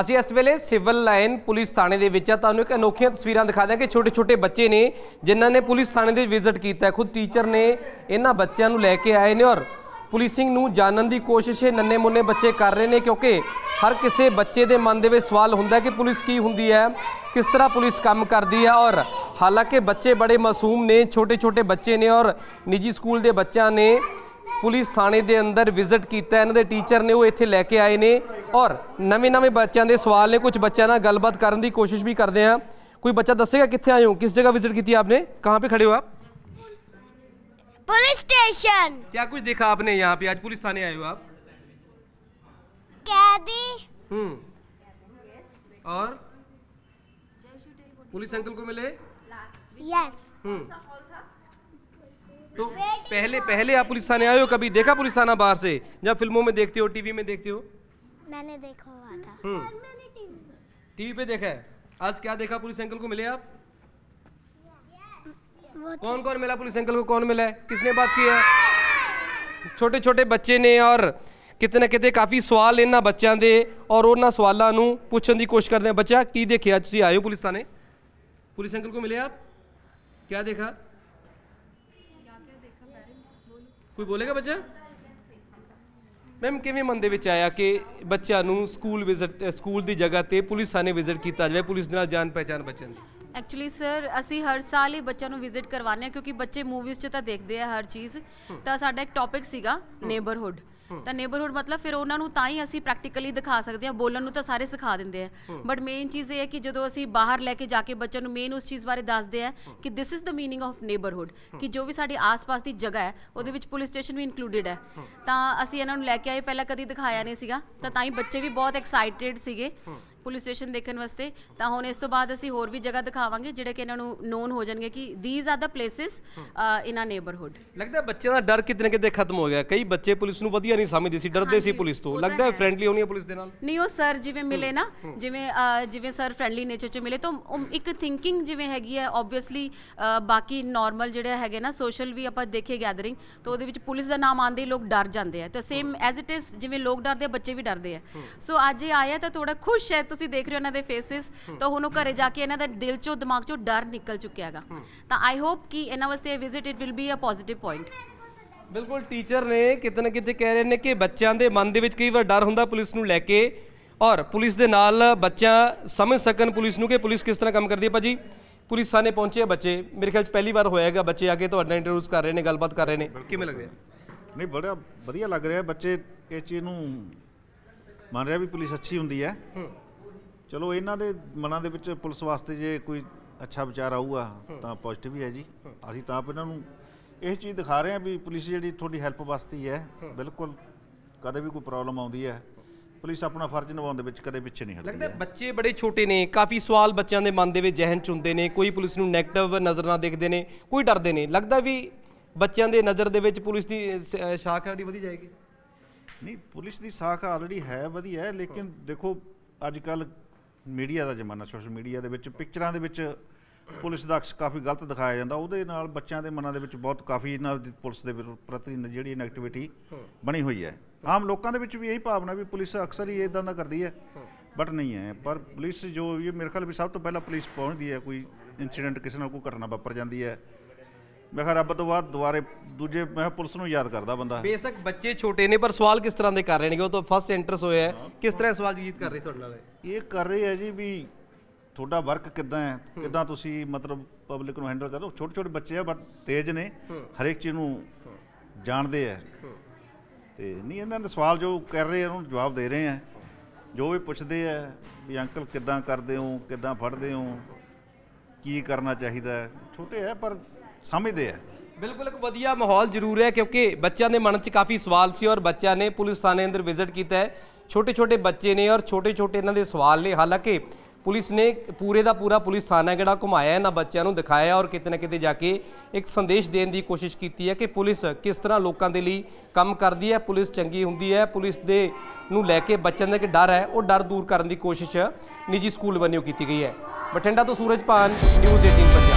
ਅਸੀਂ ਇਸ ਵੇਲੇ ਸਿਵਲ ਲਾਈਨ ਪੁਲਿਸ ਥਾਣੇ ਦੇ ਵਿੱਚ ਆ ਤੁਹਾਨੂੰ ਇੱਕ ਅਨੋਖੀਆਂ ਤਸਵੀਰਾਂ ਦਿਖਾ ਦਿਆਂ ਕਿ ਛੋਟੇ ਛੋਟੇ ਬੱਚੇ ਨੇ ਜਿਨ੍ਹਾਂ ਨੇ ਪੁਲਿਸ ਥਾਣੇ ਦੇ ਵਿਜ਼ਿਟ ਕੀਤਾ ਖੁਦ ਟੀਚਰ ਨੇ ਇਹਨਾਂ ਬੱਚਿਆਂ ਨੂੰ ਲੈ ਕੇ ਆਏ ਨੇ ਔਰ ਪੁਲਿਸਿੰਗ ਨੂੰ ਜਾਣਨ ਦੀ ਕੋਸ਼ਿਸ਼ ਇਹ ਨੰਨੇ ਮੁੰਨੇ ਬੱਚੇ ਕਰ ਰਹੇ ਨੇ ਕਿਉਂਕਿ ਹਰ ਕਿਸੇ ਬੱਚੇ ਦੇ ਮਨ ਦੇ ਵਿੱਚ ਸਵਾਲ ਹੁੰਦਾ ਕਿ ਪੁਲਿਸ ਕੀ ਹੁੰਦੀ ਹੈ ਕਿਸ ਤਰ੍ਹਾਂ ਪੁਲਿਸ ਕੰਮ ਕਰਦੀ ਹੈ ਔਰ ਹਾਲਾਂਕਿ ਬੱਚੇ ਬੜੇ ਮਾਸੂਮ ਨੇ ਛੋਟੇ ਛੋਟੇ ਬੱਚੇ ਨੇ ਔਰ ਨਿੱਜੀ ਸਕੂਲ ਦੇ ਬੱਚਿਆਂ ਨੇ ਪੁਲਿਸ ਥਾਣੇ ਦੇ ਅੰਦਰ ਵਿਜ਼ਿਟ ਕੀਤਾ ਇਹਨਾਂ ਦੇ ਟੀਚਰ ਨੇ ਉਹ ਇੱਥੇ ਲੈ ਕੇ ਆਏ ਨੇ ਔਰ ਨਵੇਂ-ਨਵੇਂ ਬੱਚਿਆਂ ਦੇ ਸਵਾਲ ਨੇ ਕੁਝ ਬੱਚਿਆਂ ਨਾਲ ਗੱਲਬਾਤ ਕਰਨ ਦੀ ਕੋਸ਼ਿਸ਼ ਵੀ कोई बच्चा दसेगा कितने आए हो किस जगह विजिट की आपने कहाँ पे खड़े हो आप पुलिस स्टेशन क्या कुछ देखा आपने यहाँ पे आज पुलिस थाने आए हो आप कैदी हम्म और पुलिस अंकल को मिले यस हम्म तो पहले पहले आप पुलिस थाने आए हो कभी देखा पुलिस थाना बाहर से जब फिल्मों में देखते हो टीवी में देखते हो मैंने देखा हुआ था हम्म। टीवी पे देखा है आज क्या देखा पुलिस अंकल को मिले आप तो- कौन कौन मिला पुलिस अंकल को कौन मिला है किसने बात की है ਛੋਟੇ ਛੋਟੇ ਬੱਚੇ ਨੇ ਔਰ ਕਿਤੇ ਨਾ ਕਿਤੇ ਕਾਫੀ ਸਵਾਲ ਇਹਨਾਂ ਬੱਚਿਆਂ ਦੇ ਔਰ ਉਹਨਾਂ ਸਵਾਲਾਂ ਨੂੰ ਪੁੱਛਣ ਦੀ ਕੋਸ਼ਿਸ਼ ਕਰਦੇ ਆ ਬੱਚਾ ਕੀ ਦੇਖਿਆ ਤੁਸੀਂ ਆਏ ਹੋ ਪੁਲਿਸ ਥਾਣੇ ਪੁਲਿਸ ਅੰਕਲ ਕੋ ਮਿਲੇ ਆਪ ਕੋਈ ਬੋਲੇਗਾ ਬੱਚਾ ਮੈਮ ਕਿਵੇਂ ਮੰਦੇ ਦੇ ਵਿੱਚ ਆਇਆ ਕਿ ਬੱਚਿਆਂ ਨੂੰ ਸਕੂਲ ਵਿਜ਼ਿਟ ਸਕੂਲ ਦੀ ਜਗ੍ਹਾ ਤੇ ਪੁਲਿਸ ਆਨੇ ਵਿਜ਼ਿਟ ਕੀਤਾ ਜਾਵੇ ਪੁਲਿਸ ਦੇ ਨਾਲ ਜਾਣ ਪਹਿਚਾਨ ਬੱਚਿਆਂ ਦੀ ਐਕਚੁਅਲੀ ਸਰ ਅਸੀਂ ਹਰ ਸਾਲ ਹੀ ਬੱਚਿਆਂ ਨੂੰ ਵਿਜ਼ਿਟ ਕਰਵਾਉਂਦੇ ਹਾਂ ਕਿਉਂਕਿ ਬੱਚੇ ਮੂਵੀਜ਼ 'ਚ ਤਾਂ ਦੇਖਦੇ ਆ ਹਰ ਚੀਜ਼ ਤਾਂ ਸਾਡਾ ਇੱਕ ਟੌਪਿਕ ਸੀਗਾ ਨੇਬਰਹੁੱਡ ਤਾਂ ਨੇਬਰਹੁੱਡ ਮਤਲਬ ਫਿਰ ਉਹਨਾਂ ਨੂੰ ਤਾਂ ਹੀ ਅਸੀਂ ਪ੍ਰੈਕਟੀਕਲੀ ਦਿਖਾ ਸਕਦੇ ਹਾਂ ਬੋਲਣ ਨੂੰ ਤਾਂ ਸਾਰੇ ਸਿਖਾ ਦਿੰਦੇ ਆ ਬਟ ਮੇਨ ਚੀਜ਼ ਇਹ ਹੈ ਕਿ ਜਦੋਂ ਅਸੀਂ ਬਾਹਰ ਲੈ ਕੇ ਜਾ ਕੇ ਬੱਚਿਆਂ ਨੂੰ ਮੇਨ ਉਸ ਚੀਜ਼ ਬਾਰੇ ਦੱਸਦੇ ਆ ਕਿ this is the meaning of neighbourhood ਕਿ ਜੋ ਵੀ ਸਾਡੇ ਆਸ-ਪਾਸ ਦੀ ਜਗ੍ਹਾ ਹੈ ਉਹਦੇ ਵਿੱਚ ਪੁਲਿਸ ਸਟੇਸ਼ਨ ਵੀ ਇਨਕਲੂਡਡ ਹੈ ਤਾਂ ਅਸੀਂ ਇਹਨਾਂ ਨੂੰ ਲੈ ਕੇ ਆਏ ਪਹਿਲਾਂ ਕਦੀ ਦਿਖਾਇਆ ਨਹੀਂ ਸੀਗਾ ਤਾਂ ਤਾਂ ਹੀ ਬੱਚੇ ਵੀ ਬਹੁਤ ਐਕਸਾਈਟਿਡ ਸੀਗੇ ਪੁਲਿਸ ਸਟੇਸ਼ਨ ਦੇਖਣ ਵਾਸਤੇ ਤਾਂ ਹੁਣ ਇਸ ਤੋਂ ਬਾਅਦ ਅਸੀਂ ਹੋਰ ਵੀ ਜਗ੍ਹਾ ਦਿਖਾਵਾਂਗੇ ਜਿਹੜੇ ਕਿ ਇਹਨਾਂ ਨੂੰ ਨੋਨ ਹੋ ਜਾਣਗੇ ਕਿ these are the places in a neighbourhood ਲੱਗਦਾ ਬੱਚਿਆਂ ਦਾ ਡਰ ਕਿਤਨੇ ਕਿਤੇ ਖਤਮ ਹੋ ਗਿਆ ਕਈ ਬੱਚੇ ਪੁਲਿਸ ਨੂੰ ਵਧੀਆ ਨਹੀਂ ਸਮਝਦੇ ਸੀ ਡਰਦੇ ਸੀ ਪੁਲਿਸ ਤੋਂ ਲੱਗਦਾ ਹੈ ਫ੍ਰੈਂਡਲੀ ਹੋਣੀ ਹੈ ਪੁਲਿਸ ਦੇ ਨਾਲ ਨਹੀਂ ਉਹ ਸਰ ਜਿਵੇਂ ਮਿਲੇ ਨਾ ਜਿਵੇਂ ਜਿਵੇਂ ਸਰ ਫ੍ਰੈਂਡਲੀ ਨੇਚਰ ਚ ਮਿਲੇ ਤਾਂ ਇੱਕ ਥਿੰਕਿੰਗ ਜਿਵੇਂ ਹੈਗੀ ਹੈ ਆਬਵੀਅਸਲੀ ਬਾਕੀ ਨਾਰਮਲ ਜਿਹੜੇ ਹੈਗੇ ਨਾ ਸੋਸ਼ਲ ਵੀ ਆਪਾਂ ਦੇਖੇ ਗੈਦਰਿੰਗ ਤਾਂ ਉਹਦੇ ਵਿੱਚ ਪੁਲਿਸ ਦਾ ਨਾਮ ਆਉਂਦੇ ਲੋਕ ਡਰ ਜਾਂਦੇ ਆ ਤਾਂ ਸੇਮ ਐਜ਼ ਇਟ ਇਜ਼ ਜਿਵੇਂ ਲੋਕ ਡਰਦੇ ਬੱਚੇ ਵੀ ਡਰਦੇ ਆ ਸੋ ਅੱਜ ਇਹ ਆਇਆ ਤਾਂ ਥੋੜਾ ਖੁਸ਼ ਹੈ ਤੁਸੀਂ ਦੇਖ ਰਹੇ ਹੋ ਇਹਨਾਂ ਦੇ ਫੇਸਿਸ ਤਾਂ ਹੁਣ ਉਹ ਘਰੇ ਜਾ ਕੇ ਇਹਨਾਂ ਦਾ ਦਿਲ ਚੋਂ ਦਿਮਾਗ ਚੋਂ ਡਰ ਨਿਕਲ ਚੁੱਕਿਆ ਹੈਗਾ ਤਾਂ ਆਈ ਹੋਪ ਕਿ ਇਹਨਾਂ ਵਾਸਤੇ ਇਹ visit it will be a positive point ਬਿਲਕੁਲ ਟੀਚਰ ਨੇ ਕਿਤਨੇ ਕਿਤੇ ਕਹਿ ਰਹੇ ਨੇ ਕਿ ਬੱਚਿਆਂ ਦੇ ਮਨ ਦੇ ਵਿੱਚ ਕਈ ਵਾਰ ਡਰ ਹੁੰਦਾ ਪੁਲਿਸ ਨੂੰ ਲੈ ਕੇ ਔਰ ਪੁਲਿਸ ਦੇ ਨਾਲ ਬੱਚਾ ਸਮਝ ਸਕਣ ਪੁਲਿਸ ਨੂੰ ਕਿ ਪੁਲਿਸ ਕਿਸ ਤਰ੍ਹਾਂ ਕੰਮ ਕਰਦੀ ਹੈ ਭਾਜੀ ਪੁਲਿਸ ਸਾਹਨੇ ਪਹੁੰਚੇ ਬੱਚੇ ਮੇਰੇ ਖਿਆਲ ਚ ਪਹਿਲੀ ਵਾਰ ਹੋਇਆਗਾ ਬੱਚੇ ਆ ਕੇ ਤੁਹਾਡਾ ਇੰਟਰਵਿਊਸ ਕਰ ਰਹੇ ਨੇ ਗੱਲਬਾਤ ਕਰ ਰਹੇ ਨੇ ਕਿਵੇਂ ਲੱਗ ਰਿਹਾ ਨਹੀਂ ਬੜਾ ਵਧੀਆ ਲੱਗ ਰਿਹਾ ਬੱਚੇ ਇਹ ਚੀਜ਼ ਨੂੰ ਮੰਨ ਰਿਹਾ ਵੀ ਪੁਲਿਸ ਅੱਛੀ ਹੁੰਦੀ ਹੈ ਚਲੋ ਇਹਨਾਂ ਦੇ ਮਨਾਂ ਦੇ ਵਿੱਚ ਪੁਲਿਸ ਵਾਸਤੇ ਜੇ ਕੋਈ ਅੱਛਾ ਵਿਚਾਰ ਆਊਗਾ ਤਾਂ ਪੋਜ਼ਿਟਿਵ ਹੀ ਹੈ ਜੀ ਅਸੀਂ ਤਾਂ ਆਪ ਇਹਨਾਂ ਨੂੰ ਇਹ ਚੀਜ਼ ਦਿਖਾ ਰਹੇ ਹਾਂ ਵੀ ਪੁਲਿਸ ਜਿਹੜੀ ਤੁਹਾਡੀ ਹੈਲਪ ਵਾਸਤੇ ਹੀ ਹੈ ਬਿਲਕੁਲ ਕਦੇ ਵੀ ਕੋਈ ਪ੍ਰੋਬਲਮ ਆਉਂਦੀ ਹੈ ਪੁਲਿਸ ਆਪਣਾ ਫਰਜ਼ ਨਿਭਾਉਣ ਦੇ ਵਿੱਚ ਕਦੇ ਪਿੱਛੇ ਨਹੀਂ ਹਟਦੀ ਲੱਗਦਾ ਬੱਚੇ ਬੜੇ ਛੋਟੇ ਨੇ ਕਾਫੀ ਸਵਾਲ ਬੱਚਿਆਂ ਦੇ ਮਨ ਦੇ ਵਿੱਚ ਜ਼ਹਿਨ ਚ ਹੁੰਦੇ ਨੇ ਕੋਈ ਪੁਲਿਸ ਨੂੰ ਨੈਗੇਟਿਵ ਨਜ਼ਰ ਨਾਲ ਦੇਖਦੇ ਨੇ ਕੋਈ ਡਰਦੇ ਨੇ ਲੱਗਦਾ ਵੀ ਬੱਚਿਆਂ ਦੇ ਨਜ਼ਰ ਦੇ ਵਿੱਚ ਪੁਲਿਸ ਦੀ ਸ਼ਾਖ ਆੜੀ ਵਧੀ ਜਾਏਗੀ ਨਹੀਂ ਪੁਲਿਸ ਦੀ ਸ਼ਾਖ ਆਲਰੇਡੀ ਹੈ ਵਧੀਆ ਹੈ ਲੇਕਿਨ ਦੇਖੋ ਅੱਜ ਕੱਲ ਮੀਡੀਆ ਦਾ ਜ਼ਮਾਨਾ ਸੋਸ਼ਲ ਮੀਡੀਆ ਦੇ ਵਿੱਚ ਪਿਕਚਰਾਂ ਦੇ ਵਿੱਚ ਪੁਲਿਸ ਦਾ ਅਕਸ ਕਾਫੀ ਗਲਤ ਦਿਖਾਇਆ ਜਾਂਦਾ ਉਹਦੇ ਨਾਲ ਬੱਚਿਆਂ ਦੇ ਮਨਾਂ ਦੇ ਵਿੱਚ ਬਹੁਤ ਕਾਫੀ ਇਹਨਾਂ ਪੁਲਿਸ ਦੇ ਪ੍ਰਤੀ ਜਿਹੜੀ ਨੈਗੇਟਿਵਿਟੀ ਬਣੀ ਹੋਈ ਹੈ ਆਮ ਲੋਕਾਂ ਦੇ ਵਿੱਚ ਵੀ ਇਹੀ ਭਾਵਨਾ ਵੀ ਪੁਲਿਸ ਅਕਸਰ ਹੀ ਇਦਾਂ ਦਾ ਕਰਦੀ ਹੈ ਬਟ ਨਹੀਂ ਹੈ ਪਰ ਪੁਲਿਸ ਜੋ ਇਹ ਮੇਰੇ ਖਿਆਲ ਵਿੱਚ ਸਭ ਤੋਂ ਪਹਿਲਾਂ ਪੁਲਿਸ ਪਹੁੰਚਦੀ ਹੈ ਕੋਈ ਇਨਸੀਡੈਂਟ ਕਿਸੇ ਨਾਲ ਕੋਈ ਘਟਨਾ ਵਾਪਰ ਜਾਂਦੀ ਹੈ ਮੈਂ ਕਿਹਾ ਰੱਬ ਤੋਂ ਬਾਅਦ ਦੁਬਾਰੇ ਦੂਜੇ ਮੈਂ ਪੁਲਿਸ ਨੂੰ ਯਾਦ ਕਰਦਾ ਬੰਦਾ ਬੇਸ਼ੱਕ ਬੱਚੇ ਛੋਟੇ ਨੇ ਪਰ ਸਵਾਲ ਕਿਸ ਤਰ੍ਹਾਂ ਦੇ ਕਰ ਰਹੇ ਨੇ ਉਹ ਤਾਂ ਫਸਟ ਇੰਟਰਸ ਹੋਇਆ ਹੈ ਕਿਸ ਤਰ੍ਹਾਂ ਸਵਾਲ ਜੀਤ ਕਰ ਰਹੇ ਤੁਹਾਡੇ ਨਾਲ ਇਹ ਕਰ ਰਹੇ ਹੈ ਜੀ ਵੀ ਤੁਹਾਡਾ ਵਰਕ ਕਿਦਾਂ ਹੈ ਕਿਦਾਂ ਤੁਸੀਂ ਮਤਲਬ ਪਬਲਿਕ ਨੂੰ ਹੈਂਡਲ ਕਰਦੇ ਹੋ ਛੋਟੇ ਛੋਟੇ ਬੱਚੇ ਆ ਬਟ ਤੇਜ਼ ਨੇ ਹਰੇਕ ਚੀਜ਼ ਨੂੰ ਜਾਣਦੇ ਆ ਤੇ ਨਹੀਂ ਇਹਨਾਂ ਦੇ ਸਵਾਲ ਜੋ ਕਰ ਰਹੇ ਉਹਨਾਂ ਨੂੰ ਜਵਾਬ ਦੇ ਰਹੇ ਆ ਜੋ ਵੀ ਪੁੱਛਦੇ ਆ ਵੀ ਅੰਕਲ ਕਿਦਾਂ ਕਰਦੇ ਹੋ ਕਿਦਾਂ ਫੜਦੇ ਹੋ ਕੀ ਕਰਨਾ ਚਾਹੀਦਾ ਛੋਟੇ ਆ ਪਰ ਸਮਝਦੇ ਆ ਬਿਲਕੁਲ ਇੱਕ ਵਧੀਆ ਮਾਹੌਲ ਜ਼ਰੂਰ ਹੈ ਕਿਉਂਕਿ ਬੱਚਿਆਂ ਦੇ ਮਨ 'ਚ ਕਾਫੀ ਸਵਾਲ ਸੀ ਔਰ ਬੱਚਿਆਂ ਨੇ ਪੁਲਿਸ ਥਾਣੇ ਅੰਦਰ ਵਿਜ਼ਿਟ ਕੀਤਾ ਹੈ ਛੋਟੇ-ਛੋਟੇ ਬੱਚੇ ਨੇ ਔਰ ਛੋਟੇ-ਛੋਟੇ ਇਹਨਾਂ ਦੇ ਸਵਾਲ ਨੇ ਹਾਲਾਂਕਿ ਪੁਲਿਸ ਨੇ ਪੂਰੇ ਦਾ ਪੂਰਾ ਪੁਲਿਸ ਥਾਣਾ ਜਿਹੜਾ ਘੁਮਾਇਆ ਇਹਨਾਂ ਬੱਚਿਆਂ ਨੂੰ ਦਿਖਾਇਆ ਔਰ ਕਿਤੇ ਨਾ ਕਿਤੇ ਜਾ ਕੇ ਇੱਕ ਸੰਦੇਸ਼ ਦੇਣ ਦੀ ਕੋਸ਼ਿਸ਼ ਕੀਤੀ ਹੈ ਕਿ ਪੁਲਿਸ ਕਿਸ ਤਰ੍ਹਾਂ ਲੋਕਾਂ ਦੇ ਲਈ ਕੰਮ ਕਰਦੀ ਹੈ ਪੁਲਿਸ ਚੰਗੀ ਹੁੰਦੀ ਹੈ ਪੁਲਿਸ ਦੇ ਨੂੰ ਲੈ ਕੇ ਬੱਚਿਆਂ ਦਾ ਕਿ ਡਰ ਹੈ ਉਹ ਡਰ ਦੂਰ ਕਰਨ ਦੀ ਕੋਸ਼ਿਸ਼ ਨਿੱਜੀ ਸਕੂਲ ਵੱਲੋਂ ਕੀਤੀ ਗਈ ਹੈ ਬਠਿੰਡਾ ਤੋਂ ਪਾਨ ਨਿਊਜ਼ 18 ਪੰਜਾਬ